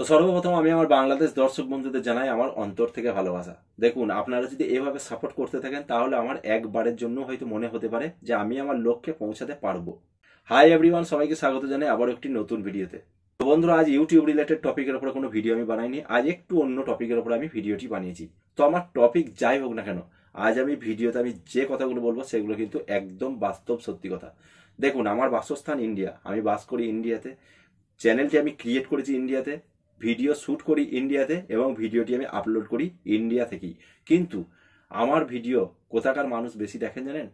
তো সর্বপ্রথম আমি আমার বাংলাদেশ দর্শক বন্ধুদের জানাই আমার অন্তর থেকে ভালোবাসা দেখুন আপনারা যদি এভাবে সাপোর্ট করতে থাকেন তাহলে আমার একবারের জন্য হয়তো মনে হতে পারে যে আমি আমার লক্ষ্যে পৌঁছাতে পারবো হাই এভরিওয়ান সবাইকে স্বাগত জানাই আবার একটি নতুন ভিডিওতে তো বন্ধুরা আজ ইউটিউব রিলেটেড টপিকের ওপরে কোনো ভিডিও আমি বানাইনি আজ একটু অন্য টপিকের ওপরে আমি ভিডিওটি বানিয়েছি তো আমার টপিক যাই হোক না কেন আজ আমি ভিডিওতে আমি যে কথাগুলো বলবো সেগুলো কিন্তু একদম বাস্তব সত্যি কথা দেখুন আমার বাসস্থান ইন্ডিয়া আমি বাস করি ইন্ডিয়াতে চ্যানেলটি আমি ক্রিয়েট করেছি ইন্ডিয়াতে ভিডিও শ্যুট করি ইন্ডিয়াতে এবং ভিডিওটি আমি আপলোড করি ইন্ডিয়া থেকেই কিন্তু আমার ভিডিও কোথাকার মানুষ বেশি দেখেন জানেন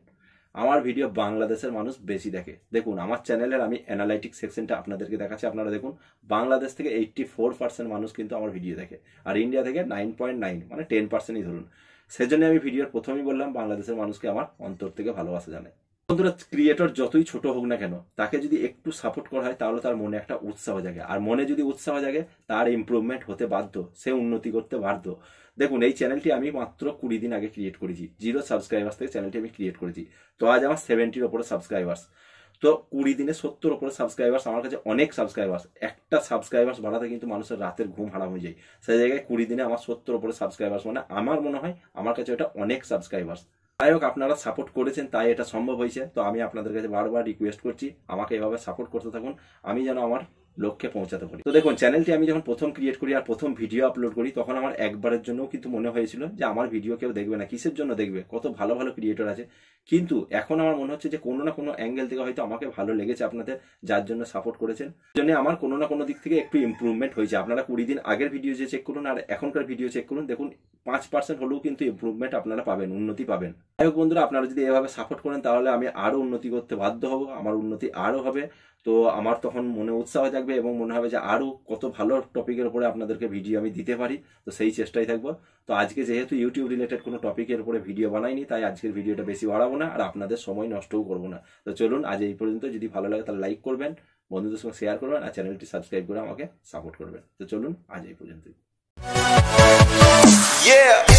আমার ভিডিও বাংলাদেশের মানুষ বেশি দেখে দেখুন আমার চ্যানেলের আমি অ্যানালাইটিক সেকশনটা আপনাদেরকে দেখাচ্ছি আপনারা দেখুন বাংলাদেশ থেকে এইটটি ফোর পার্সেন্ট মানুষ কিন্তু আমার ভিডিও দেখে আর ইন্ডিয়া থেকে নাইন পয়েন্ট নাইন মানে টেন পার্সেন্টই ধরুন সেজন্য আমি ভিডিওর প্রথমেই বললাম বাংলাদেশের মানুষকে আমার অন্তর থেকে ভালোবাসা জানায় বন্ধুরা ক্রিয়েটর যতই ছোট হোক না কেন তাকে যদি একটু সাপোর্ট করা হয় তাহলে তার মনে একটা উৎসাহ জাগে আর মনে যদি উৎসাহ জাগে তার ইম্প্রুভমেন্ট হতে বাধ্য সে উন্নতি করতে বাধ্য দেখুন এই চ্যানেলটি আমি মাত্র কুড়ি দিন আগে ক্রিয়েট করেছি জিরো সাবস্ক্রাইবার্স থেকে চ্যানেলটি আমি ক্রিয়েট করেছি তো আজ আমার সেভেন্টির ওপরে সাবস্ক্রাইবার্স তো কুড়ি দিনে সত্তর ওপরে সাবস্ক্রাইবার্স আমার কাছে অনেক সাবস্ক্রাইবার্স একটা সাবস্ক্রাইবার্স বাড়াতে কিন্তু মানুষের রাতের ঘুম হারাম হয়ে যায় সেই জায়গায় কুড়ি দিনে আমার সত্তর ওপরে সাবস্ক্রাইবার্স মানে আমার মনে হয় আমার কাছে ওটা অনেক সাবস্ক্রাইবার্স যাই হোক আপনারা সাপোর্ট করেছেন তাই এটা সম্ভব হয়েছে তো আমি আপনাদের কাছে বারবার রিকোয়েস্ট করছি আমাকে এভাবে সাপোর্ট করতে থাকুন আমি যেন আমার লক্ষ্যে পৌঁছাতে পারি তো দেখুন চ্যানেলটি আমি যখন প্রথম ক্রিয়েট করি আর প্রথম ভিডিও আপলোড করি তখন আমার একবারের জন্য কিন্তু মনে হয়েছিল যে আমার ভিডিও কেউ দেখবে না কিসের জন্য দেখবে কত ভালো ভালো ক্রিয়েটর আছে কিন্তু এখন আমার মনে হচ্ছে যে কোনো না কোনো অ্যাঙ্গেল থেকে হয়তো আমাকে ভালো লেগেছে আপনাদের যার জন্য সাপোর্ট করেছেন জন্য আমার কোনো না কোনো দিক থেকে একটু ইম্প্রুভমেন্ট হয়েছে আপনারা কুড়ি দিন আগের ভিডিও যে চেক করুন আর এখনকার ভিডিও চেক করুন দেখুন পাঁচ পার্সেন্ট হলেও কিন্তু ইম্প্রুভমেন্ট আপনারা পাবেন উন্নতি পাবেন যাই হোক বন্ধুরা আপনারা যদি এভাবে সাপোর্ট করেন তাহলে আমি আরও উন্নতি করতে বাধ্য হব আমার উন্নতি আরও হবে তো আমার তখন মনে উৎসাহ থাকবে এবং মনে হবে যে আরও কত ভালো টপিকের উপরে আপনাদেরকে ভিডিও আমি দিতে পারি তো সেই চেষ্টাই থাকবো তো আজকে যেহেতু ইউটিউব রিলেটেড কোনো টপিকের উপরে ভিডিও বানাইনি তাই আজকের ভিডিওটা বেশি বাড়াবো না আর আপনাদের সময় নষ্টও করবো না তো চলুন আজ এই পর্যন্ত যদি ভালো লাগে তাহলে লাইক করবেন বন্ধুদের সঙ্গে শেয়ার করবেন আর চ্যানেলটি সাবস্ক্রাইব করে আমাকে সাপোর্ট করবেন তো চলুন আজ এই পর্যন্তই Yeah.